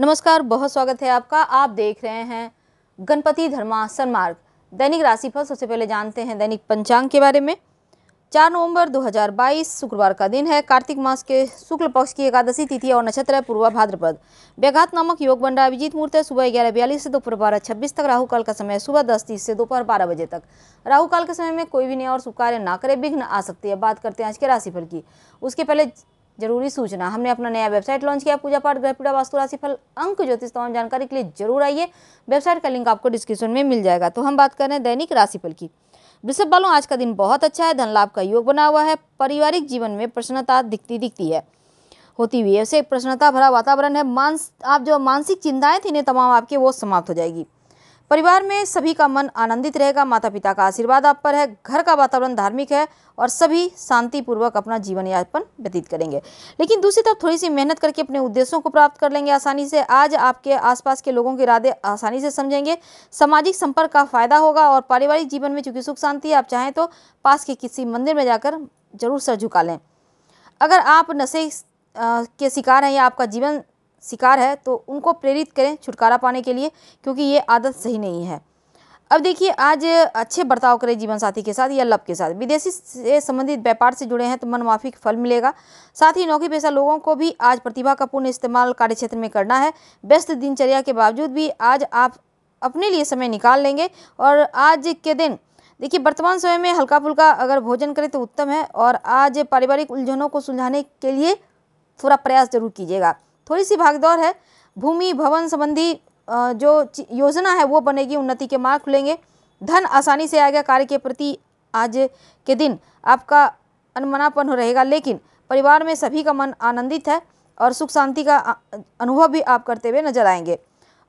नमस्कार बहुत स्वागत है आपका आप देख रहे हैं गणपति धर्मा सन्मार्ग दैनिक राशिफल सबसे पहले जानते हैं दैनिक पंचांग के बारे में चार नवंबर 2022 शुक्रवार का दिन है कार्तिक मास के शुक्ल पक्ष की एकादशी तिथि और नक्षत्र है पूर्वा भाद्रपद व्याघात नामक योग बन रहा अभिजीत मुहूर्त है सुबह ग्यारह बयालीस से दोपहर बारह छब्बीस तक राहु काल का समय सुबह दस तीस से दोपहर बारह बजे तक राहु काल के समय में कोई भी नया और सुकार्य ना करे विघ्न आ सकती है बात करते हैं आज के राशिफल की उसके पहले जरूरी सूचना हमने अपना नया वेबसाइट लॉन्च किया पूजा पाठ ग्रह पूजा वास्तु राशिफल अंक ज्योतिष तमाम जानकारी के लिए जरूर आइए वेबसाइट का लिंक आपको डिस्क्रिप्शन में मिल जाएगा तो हम बात कर रहे हैं दैनिक राशिफल की वृषभ बालों आज का दिन बहुत अच्छा है धन लाभ का योग बना हुआ है पारिवारिक जीवन में प्रसन्नता दिखती दिखती है होती हुई है ऐसे प्रसन्नता भरा वातावरण है मानस आप जो मानसिक चिंताएं थी इन्हें तमाम आपके वो समाप्त हो जाएगी परिवार में सभी का मन आनंदित रहेगा माता पिता का आशीर्वाद आप पर है घर का वातावरण धार्मिक है और सभी शांतिपूर्वक अपना जीवन यापन व्यतीत करेंगे लेकिन दूसरी तरफ थोड़ी सी मेहनत करके अपने उद्देश्यों को प्राप्त कर लेंगे आसानी से आज आपके आसपास के लोगों के इरादे आसानी से समझेंगे सामाजिक संपर्क का फायदा होगा और पारिवारिक जीवन में चूंकि सुख शांति आप चाहें तो पास के किसी मंदिर में जाकर जरूर सर झुका लें अगर आप नशे के शिकार हैं या आपका जीवन शिकार है तो उनको प्रेरित करें छुटकारा पाने के लिए क्योंकि ये आदत सही नहीं है अब देखिए आज अच्छे बर्ताव करें जीवन साथी के साथ या लव के साथ विदेशी से संबंधित व्यापार से जुड़े हैं तो मनमाफी फल मिलेगा साथ ही नौकरी पेशा लोगों को भी आज प्रतिभा का पूर्ण इस्तेमाल कार्य क्षेत्र में करना है व्यस्त दिनचर्या के बावजूद भी आज आप अपने लिए समय निकाल लेंगे और आज के दिन देखिए वर्तमान समय में हल्का फुल्का अगर भोजन करें तो उत्तम है और आज पारिवारिक उलझनों को सुलझाने के लिए थोड़ा प्रयास जरूर कीजिएगा थोड़ी सी भागदौड़ है भूमि भवन संबंधी जो योजना है वो बनेगी उन्नति के मार्ग खुलेंगे धन आसानी से आएगा कार्य के प्रति आज के दिन आपका अनमनापन रहेगा लेकिन परिवार में सभी का मन आनंदित है और सुख शांति का अनुभव भी आप करते हुए नजर आएंगे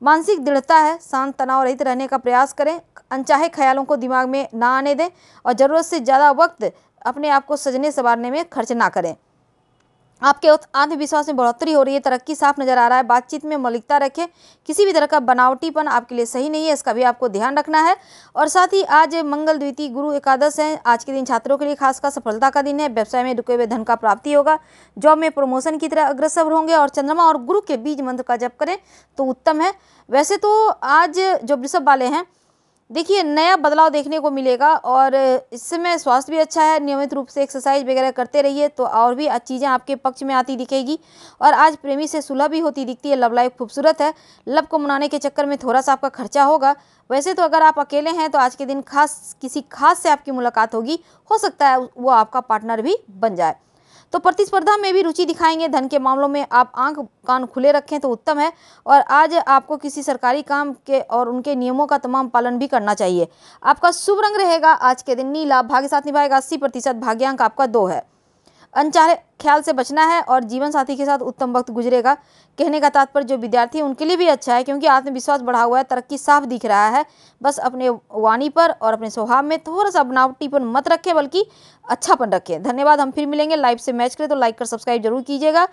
मानसिक दृढ़ता है शांत तनाव रहित रहने का प्रयास करें अनचाहे ख्यालों को दिमाग में ना आने दें और ज़रूरत से ज़्यादा वक्त अपने आप को सजने संवारने में खर्च ना करें आपके आत्मविश्वास में बढ़ोतरी हो रही है तरक्की साफ नजर आ रहा है बातचीत में मौलिकता रखें किसी भी तरह का बनावटीपन आपके लिए सही नहीं है इसका भी आपको ध्यान रखना है और साथ ही आज मंगल द्वितीय गुरु एकादश है आज के दिन छात्रों के लिए खासकर सफलता का दिन है व्यवसाय में रुके हुए धन का प्राप्ति होगा जॉब में प्रमोशन की तरह अग्रसर होंगे और चंद्रमा और गुरु के बीज मंत्र का जप करें तो उत्तम है वैसे तो आज जो वृषभ वाले हैं देखिए नया बदलाव देखने को मिलेगा और समय स्वास्थ्य भी अच्छा है नियमित रूप से एक्सरसाइज वगैरह करते रहिए तो और भी चीज़ें आपके पक्ष में आती दिखेगी और आज प्रेमी से सुलह भी होती दिखती है लव लाइफ खूबसूरत है लव को मनाने के चक्कर में थोड़ा सा आपका खर्चा होगा वैसे तो अगर आप अकेले हैं तो आज के दिन खास किसी खास से आपकी मुलाकात होगी हो सकता है वो आपका पार्टनर भी बन जाए तो प्रतिस्पर्धा में भी रुचि दिखाएंगे धन के मामलों में आप आंख कान खुले रखें तो उत्तम है और आज आपको किसी सरकारी काम के और उनके नियमों का तमाम पालन भी करना चाहिए आपका शुभ रंग रहेगा आज के दिन नीला भाग्य साथ निभाएगा अस्सी प्रतिशत भाग्यांक आपका दो है अनचाहे ख्याल से बचना है और जीवन साथी के साथ उत्तम वक्त गुजरेगा कहने का तात्पर्य जो विद्यार्थी है उनके लिए भी अच्छा है क्योंकि आत्मविश्वास बढ़ा हुआ है तरक्की साफ दिख रहा है बस अपने वाणी पर और अपने स्वभाव में थोड़ा सा बनावटीपन मत रखें बल्कि अच्छापन रखें धन्यवाद हम फिर मिलेंगे लाइव से मैच करें तो लाइक कर सब्सक्राइब जरूर कीजिएगा